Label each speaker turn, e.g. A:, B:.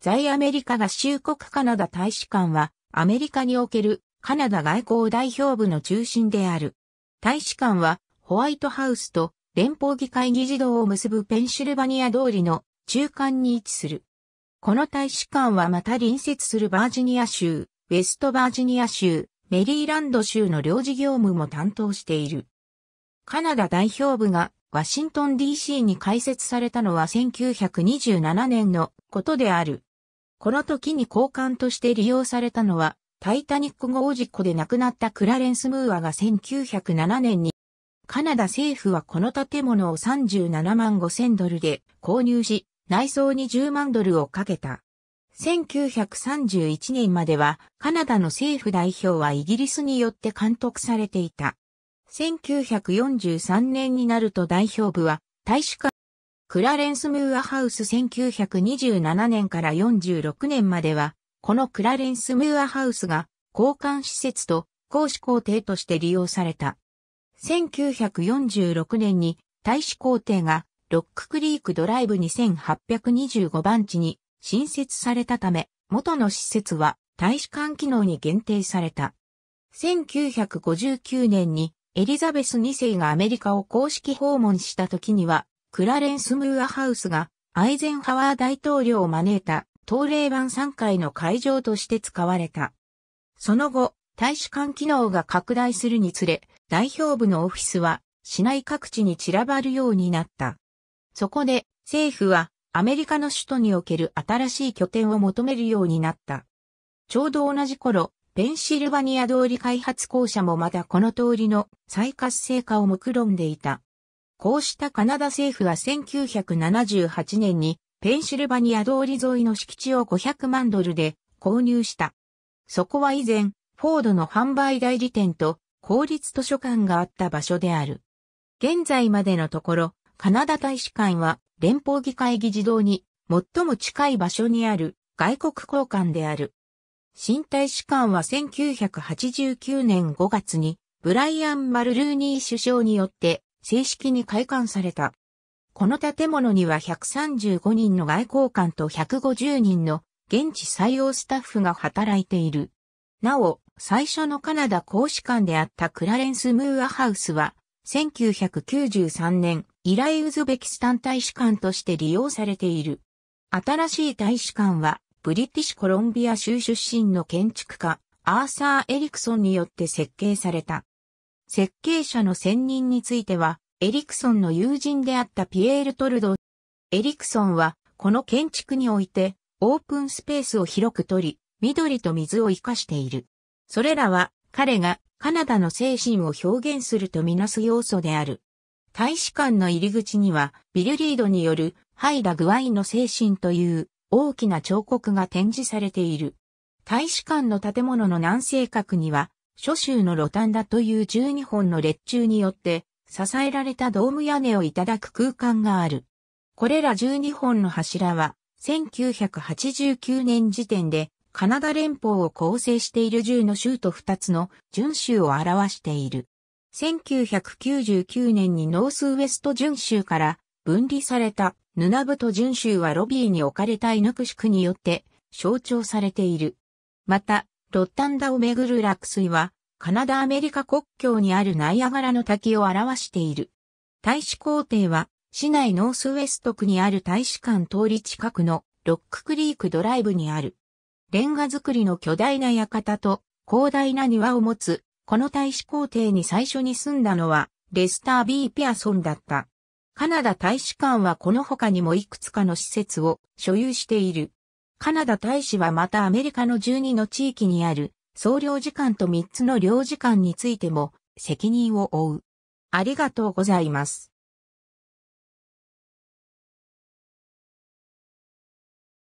A: 在アメリカ合衆国カナダ大使館は、アメリカにおけるカナダ外交代表部の中心である。大使館は、ホワイトハウスと連邦議会議事堂を結ぶペンシルバニア通りの中間に位置する。この大使館はまた隣接するバージニア州、ウェストバージニア州、メリーランド州の領事業務も担当している。カナダ代表部がワシントン DC に開設されたのは1927年のことである。この時に交換として利用されたのは、タイタニック号事故で亡くなったクラレンス・ムーアが1907年に、カナダ政府はこの建物を37万5千ドルで購入し、内装に10万ドルをかけた。1931年まではカナダの政府代表はイギリスによって監督されていた。1943年になると代表部は大使館クラレンス・ムーアハウス1927年から46年までは、このクラレンス・ムーアハウスが交換施設と公使皇帝として利用された。1946年に大使皇帝がロッククリークドライブ2825番地に新設されたため、元の施設は大使館機能に限定された。1959年にエリザベス2世がアメリカを公式訪問した時にはクラレンス・ムーアハウスがアイゼンハワー大統領を招いた東霊版3回の会場として使われた。その後、大使館機能が拡大するにつれ、代表部のオフィスは市内各地に散らばるようになった。そこで政府はアメリカの首都における新しい拠点を求めるようになった。ちょうど同じ頃、ペンシルバニア通り開発公社もまたこの通りの再活性化を目論んでいた。こうしたカナダ政府は1978年にペンシルバニア通り沿いの敷地を500万ドルで購入した。そこは以前、フォードの販売代理店と公立図書館があった場所である。現在までのところ、カナダ大使館は連邦議会議事堂に最も近い場所にある外国交換である。新大使館は1989年5月にブライアン・マルルーニー首相によって正式に開館された。この建物には135人の外交官と150人の現地採用スタッフが働いている。なお、最初のカナダ公使館であったクラレンス・ムーアハウスは、1993年、イライウズベキスタン大使館として利用されている。新しい大使館は、ブリティッシュコロンビア州出身の建築家、アーサー・エリクソンによって設計された。設計者の選任については、エリクソンの友人であったピエール・トルド。エリクソンは、この建築において、オープンスペースを広く取り、緑と水を活かしている。それらは、彼がカナダの精神を表現するとみなす要素である。大使館の入り口には、ビルリードによる、ハイラ・グワイの精神という大きな彫刻が展示されている。大使館の建物の南西角には、諸州のロタンダという12本の列柱によって支えられたドーム屋根をいただく空間がある。これら12本の柱は1989年時点でカナダ連邦を構成している10の州と2つの準州を表している。1999年にノースウエスト準州から分離されたヌナブト準州はロビーに置かれたイヌクシクによって象徴されている。また、ロッタンダをめぐる落水は、カナダアメリカ国境にあるナイアガラの滝を表している。大使公邸は、市内ノースウェスト区にある大使館通り近くのロッククリークドライブにある。レンガ造りの巨大な館と広大な庭を持つ、この大使公邸に最初に住んだのは、レスター・ビー・ピアソンだった。カナダ大使館はこの他にもいくつかの施設を所有している。カナダ大使はまたアメリカの12の地域にある総領事館と3つの領事館についても責任を負う。ありがとうございます。